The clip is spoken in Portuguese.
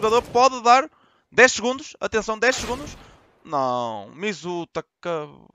jogador pode dar 10 segundos. Atenção, 10 segundos. Não. Mizuta. Cab...